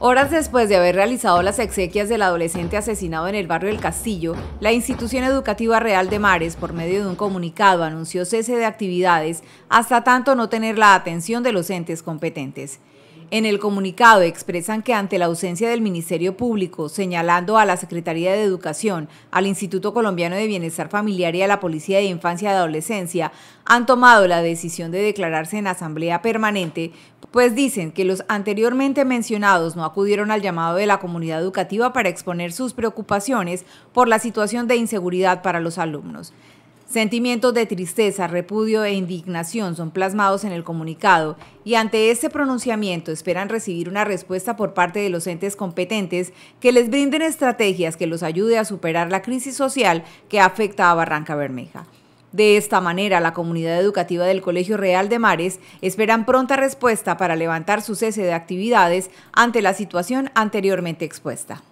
Horas después de haber realizado las exequias del adolescente asesinado en el barrio del Castillo, la institución educativa Real de Mares, por medio de un comunicado, anunció cese de actividades hasta tanto no tener la atención de los entes competentes. En el comunicado expresan que ante la ausencia del Ministerio Público, señalando a la Secretaría de Educación, al Instituto Colombiano de Bienestar Familiar y a la Policía de Infancia y Adolescencia, han tomado la decisión de declararse en asamblea permanente, pues dicen que los anteriormente mencionados no acudieron al llamado de la comunidad educativa para exponer sus preocupaciones por la situación de inseguridad para los alumnos. Sentimientos de tristeza, repudio e indignación son plasmados en el comunicado y ante este pronunciamiento esperan recibir una respuesta por parte de los entes competentes que les brinden estrategias que los ayude a superar la crisis social que afecta a Barranca Bermeja. De esta manera, la comunidad educativa del Colegio Real de Mares esperan pronta respuesta para levantar su cese de actividades ante la situación anteriormente expuesta.